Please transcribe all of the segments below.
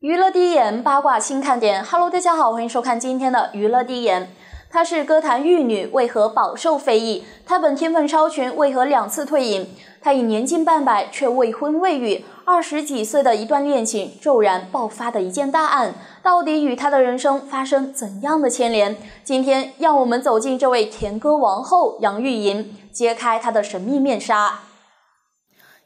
娱乐第一眼，八卦新看点。Hello，大家好，欢迎收看今天的娱乐第一眼。她是歌坛玉女，为何饱受非议？她本天分超群，为何两次退隐？她已年近半百，却未婚未育。二十几岁的一段恋情骤然爆发的一件大案，到底与她的人生发生怎样的牵连？今天，让我们走进这位甜歌王后杨钰莹，揭开她的神秘面纱。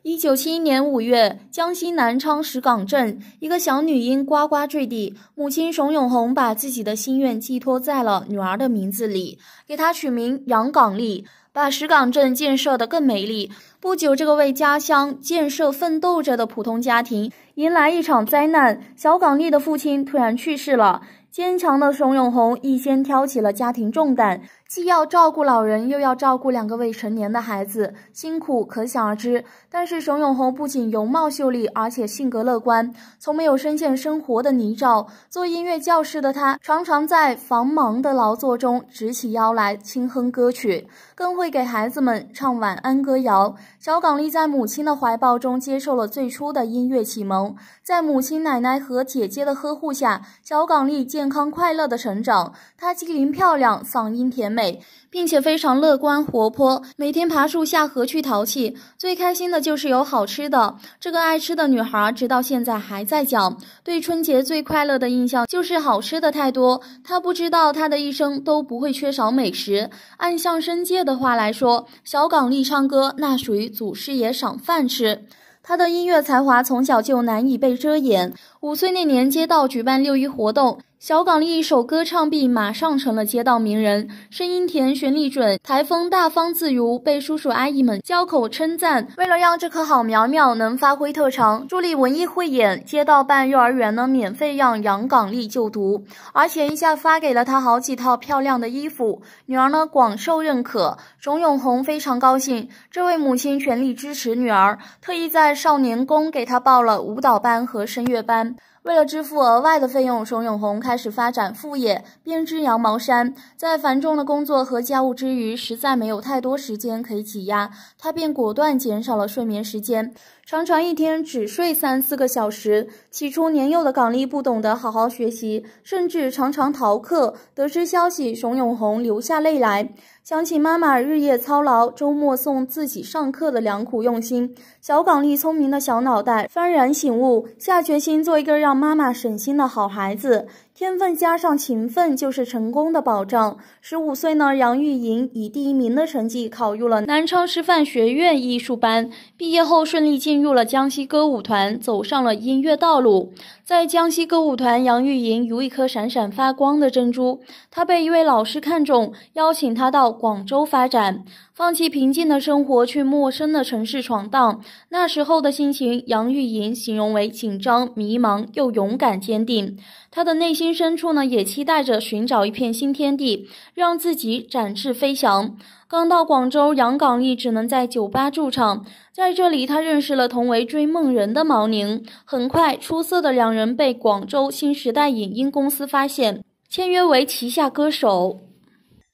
一九七一年五月，江西南昌石岗镇一个小女婴呱呱坠地，母亲熊永红把自己的心愿寄托在了女儿的名字里，给她取名杨岗丽，把石岗镇建设得更美丽。不久，这个为家乡建设奋斗着的普通家庭迎来一场灾难，小岗丽的父亲突然去世了。坚强的熊永红一先挑起了家庭重担。既要照顾老人，又要照顾两个未成年的孩子，辛苦可想而知。但是沈永红不仅容貌秀丽，而且性格乐观，从没有深陷生活的泥沼。做音乐教师的他，常常在繁忙的劳作中直起腰来轻哼歌曲，更会给孩子们唱晚安歌谣。小港丽在母亲的怀抱中接受了最初的音乐启蒙。在母亲、奶奶和姐姐的呵护下，小港丽健康快乐地成长。她机灵漂亮，嗓音甜美，并且非常乐观活泼。每天爬树下河去淘气，最开心的就是有好吃的。这个爱吃的女孩直到现在还在讲，对春节最快乐的印象就是好吃的太多。她不知道她的一生都不会缺少美食。按相声界的话来说，小港丽唱歌那属于祖师爷赏饭吃。他的音乐才华从小就难以被遮掩。五岁那年，街道举办六一活动，小港丽一首歌唱毕，马上成了街道名人。声音甜，旋律准，台风大方自如，被叔叔阿姨们交口称赞。为了让这棵好苗苗能发挥特长，助力文艺汇演，街道办幼儿园呢免费让杨港丽就读，而且一下发给了她好几套漂亮的衣服。女儿呢广受认可，钟永红非常高兴。这位母亲全力支持女儿，特意在少年宫给她报了舞蹈班和声乐班。为了支付额外的费用，熊永红开始发展副业，编织羊毛衫。在繁重的工作和家务之余，实在没有太多时间可以挤压，他便果断减少了睡眠时间。常常一天只睡三四个小时。起初，年幼的港丽不懂得好好学习，甚至常常逃课。得知消息，熊永红流下泪来，想起妈妈日夜操劳，周末送自己上课的良苦用心。小港丽聪明的小脑袋幡然醒悟，下决心做一个让妈妈省心的好孩子。天分加上勤奋，就是成功的保障。十五岁呢，杨钰莹以第一名的成绩考入了南昌师范学院艺术班，毕业后顺利进入了江西歌舞团，走上了音乐道路。在江西歌舞团，杨钰莹如一颗闪闪发光的珍珠，她被一位老师看中，邀请她到广州发展。放弃平静的生活，去陌生的城市闯荡。那时候的心情，杨钰莹形容为紧张、迷茫又勇敢坚定。她的内心深处呢，也期待着寻找一片新天地，让自己展翅飞翔。刚到广州，杨港丽只能在酒吧驻唱，在这里，她认识了同为追梦人的毛宁。很快，出色的两人被广州新时代影音公司发现，签约为旗下歌手。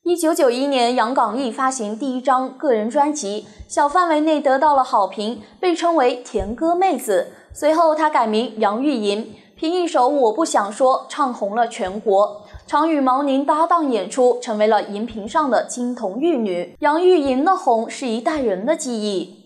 一九九一年，杨广义发行第一张个人专辑，小范围内得到了好评，被称为“甜歌妹子”。随后，她改名杨钰莹，凭一首《我不想说》唱红了全国，常与毛宁搭档演出，成为了荧屏上的金童玉女。杨钰莹的红是一代人的记忆。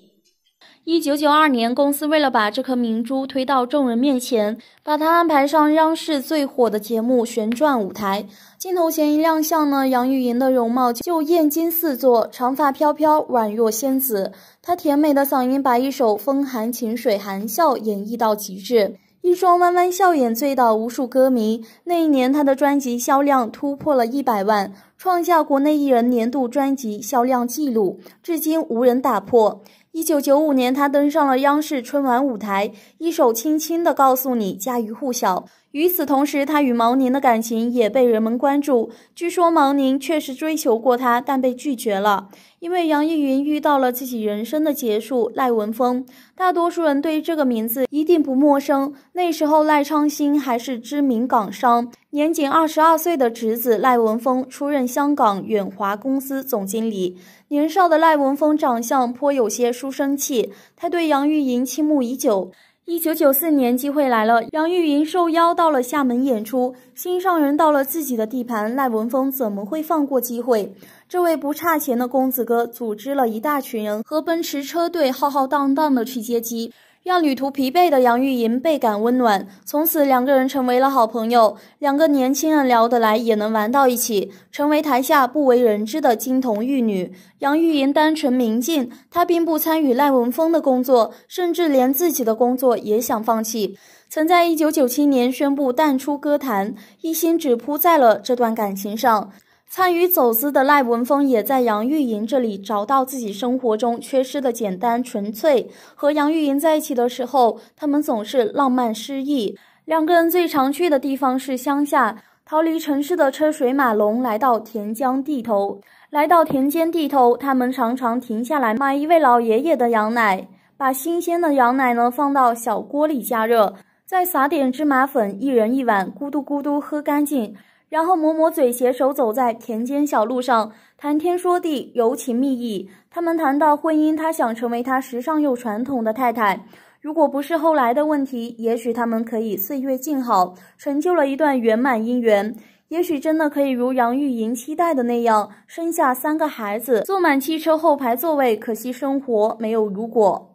一九九二年，公司为了把这颗明珠推到众人面前，把她安排上央视最火的节目《旋转舞台》。镜头前一亮相呢，杨钰莹的容貌就艳惊四座，长发飘飘，宛若仙子。她甜美的嗓音把一首《风含情水含笑》演绎到极致，一双弯弯笑眼醉倒无数歌迷。那一年，她的专辑销量突破了一百万，创下国内艺人年度专辑销量纪录，至今无人打破。一九九五年，他登上了央视春晚舞台，一首《轻轻的告诉你》家喻户晓。与此同时，他与毛宁的感情也被人们关注。据说毛宁确实追求过他，但被拒绝了。因为杨钰云遇到了自己人生的结束——赖文峰。大多数人对这个名字一定不陌生。那时候，赖昌星还是知名港商，年仅二十二岁的侄子赖文峰出任香港远华公司总经理。年少的赖文峰长相颇有些书生气，他对杨钰莹倾慕已久。一九九四年，机会来了，杨钰莹受邀到了厦门演出。心上人到了自己的地盘，赖文峰怎么会放过机会？这位不差钱的公子哥组织了一大群人和奔驰车队，浩浩荡荡的去接机。让旅途疲惫的杨钰莹倍感温暖，从此两个人成为了好朋友。两个年轻人聊得来，也能玩到一起，成为台下不为人知的金童玉女。杨钰莹单纯明净，她并不参与赖文峰的工作，甚至连自己的工作也想放弃。曾在一九九七年宣布淡出歌坛，一心只扑在了这段感情上。参与走私的赖文峰也在杨玉莹这里找到自己生活中缺失的简单纯粹。和杨玉莹在一起的时候，他们总是浪漫诗意。两个人最常去的地方是乡下，逃离城市的车水马龙，来到田江地头，来到田间地头，他们常常停下来买一位老爷爷的羊奶，把新鲜的羊奶呢放到小锅里加热，再撒点芝麻粉，一人一碗，咕嘟咕嘟喝干净。然后抹抹嘴，携手走在田间小路上，谈天说地，柔情蜜意。他们谈到婚姻，他想成为她时尚又传统的太太。如果不是后来的问题，也许他们可以岁月静好，成就了一段圆满姻缘。也许真的可以如杨钰莹期待的那样，生下三个孩子，坐满汽车后排座位。可惜生活没有如果。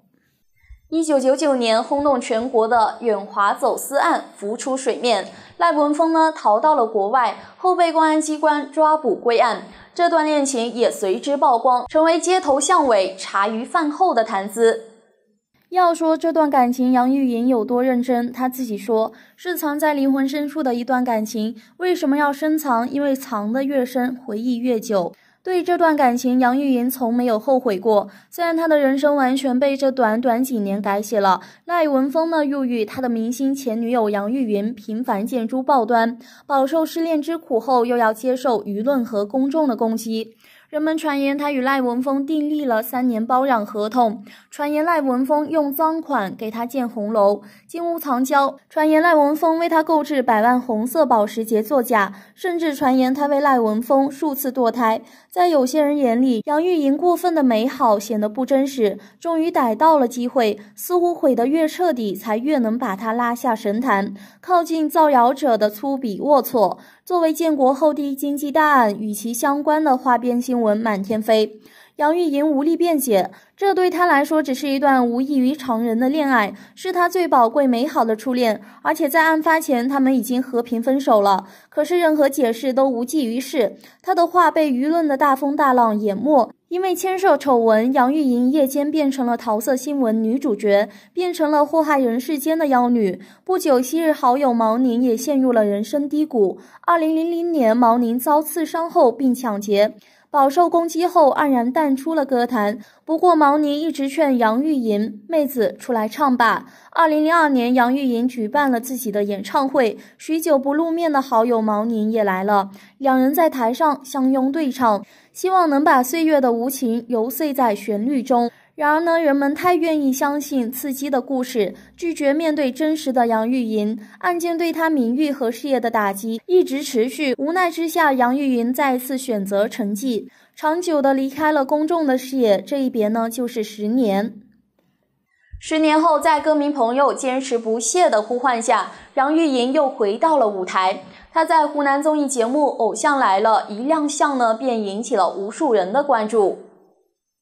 一九九九年，轰动全国的远华走私案浮出水面。赖文峰呢，逃到了国外后被公安机关抓捕归案，这段恋情也随之曝光，成为街头巷尾茶余饭后的谈资。要说这段感情，杨钰莹有多认真，她自己说，是藏在灵魂深处的一段感情。为什么要深藏？因为藏得越深，回忆越久。对这段感情，杨钰莹从没有后悔过。虽然她的人生完全被这短短几年改写了。赖文峰呢入狱，他的明星前女友杨钰莹频繁见诸报端，饱受失恋之苦后，又要接受舆论和公众的攻击。人们传言她与赖文峰订立了三年包养合同，传言赖文峰用赃款给她建红楼、金屋藏娇，传言赖文峰为她购置百万红色保时捷作假，甚至传言她为赖文峰数次堕胎。在有些人眼里，杨钰莹过分的美好显得不真实。终于逮到了机会，似乎毁得越彻底，才越能把她拉下神坛。靠近造谣者的粗鄙龌龊。作为建国后第一经济大案，与其相关的花边新闻满天飞，杨钰莹无力辩解。这对她来说只是一段无异于常人的恋爱，是她最宝贵美好的初恋。而且在案发前，他们已经和平分手了。可是任何解释都无济于事，她的话被舆论的大风大浪淹没。因为牵涉丑闻，杨钰莹夜间变成了桃色新闻女主角，变成了祸害人世间的妖女。不久，昔日好友毛宁也陷入了人生低谷。二零零零年，毛宁遭刺伤后并抢劫。饱受攻击后，黯然淡出了歌坛。不过，毛宁一直劝杨钰莹妹子出来唱吧。二零零二年，杨钰莹举办了自己的演唱会，许久不露面的好友毛宁也来了，两人在台上相拥对唱，希望能把岁月的无情揉碎在旋律中。然而呢，人们太愿意相信刺激的故事，拒绝面对真实的杨钰莹案件对她名誉和事业的打击一直持续。无奈之下，杨钰莹再次选择沉寂，长久的离开了公众的视野。这一别呢，就是十年。十年后，在歌迷朋友坚持不懈的呼唤下，杨钰莹又回到了舞台。她在湖南综艺节目《偶像来了》一亮相呢，便引起了无数人的关注。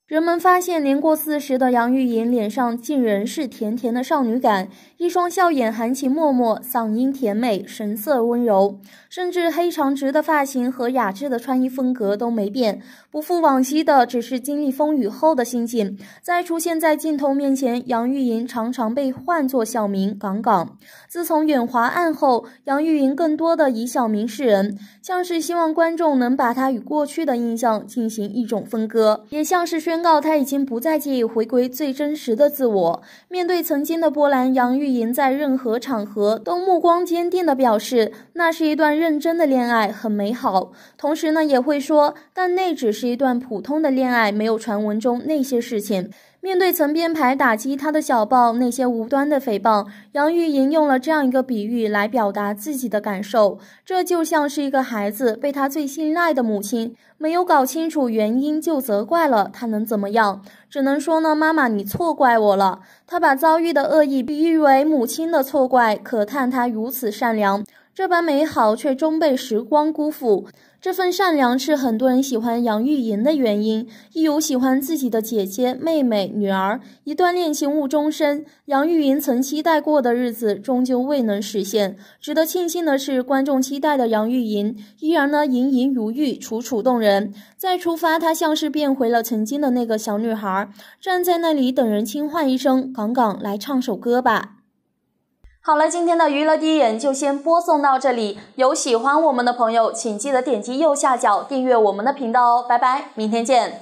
人们发现，年过四十的杨钰莹脸上竟然是甜甜的少女感，一双笑眼含情脉脉，嗓音甜美，神色温柔，甚至黑长直的发型和雅致的穿衣风格都没变。不复往昔的，只是经历风雨后的心境。在出现在镜头面前，杨钰莹常常被唤作小名“港港”。自从远华案后，杨钰莹更多的以小名示人，像是希望观众能把她与过去的印象进行一种分割，也像是宣。宣告他已经不再介意回归最真实的自我。面对曾经的波兰，杨钰莹在任何场合都目光坚定地表示，那是一段认真的恋爱，很美好。同时呢，也会说，但那只是一段普通的恋爱，没有传闻中那些事情。面对曾编排打击他的小报那些无端的诽谤，杨钰莹用了这样一个比喻来表达自己的感受：这就像是一个孩子被他最信赖的母亲没有搞清楚原因就责怪了他，能怎么样？只能说呢，妈妈你错怪我了。他把遭遇的恶意比喻为母亲的错怪，可叹他如此善良。这般美好却终被时光辜负。这份善良是很多人喜欢杨钰莹的原因，亦有喜欢自己的姐姐、妹妹、女儿。一段恋情误终身，杨钰莹曾期待过的日子终究未能实现。值得庆幸的是，观众期待的杨钰莹依然呢，盈盈如玉，楚楚动人。再出发，她像是变回了曾经的那个小女孩，站在那里等人轻唤一声“港港”，来唱首歌吧。好了，今天的娱乐第一眼就先播送到这里。有喜欢我们的朋友，请记得点击右下角订阅我们的频道哦。拜拜，明天见。